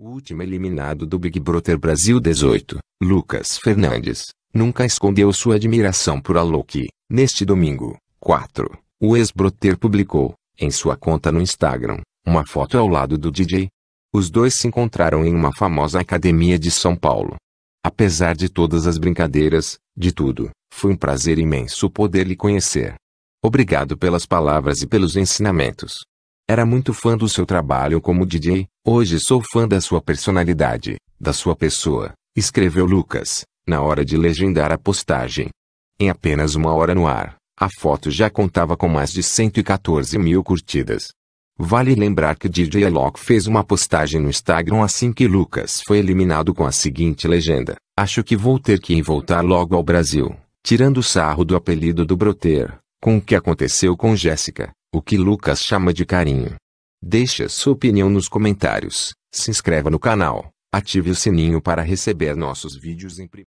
O último eliminado do Big Brother Brasil 18, Lucas Fernandes, nunca escondeu sua admiração por Alok. Neste domingo, 4, o ex-broter publicou, em sua conta no Instagram, uma foto ao lado do DJ. Os dois se encontraram em uma famosa academia de São Paulo. Apesar de todas as brincadeiras, de tudo, foi um prazer imenso poder lhe conhecer. Obrigado pelas palavras e pelos ensinamentos. Era muito fã do seu trabalho como DJ, hoje sou fã da sua personalidade, da sua pessoa, escreveu Lucas, na hora de legendar a postagem. Em apenas uma hora no ar, a foto já contava com mais de 114 mil curtidas. Vale lembrar que DJ Alok fez uma postagem no Instagram assim que Lucas foi eliminado com a seguinte legenda: Acho que vou ter que voltar logo ao Brasil, tirando sarro do apelido do Broter, com o que aconteceu com Jéssica o que Lucas chama de carinho. Deixe sua opinião nos comentários, se inscreva no canal, ative o sininho para receber nossos vídeos em primeiro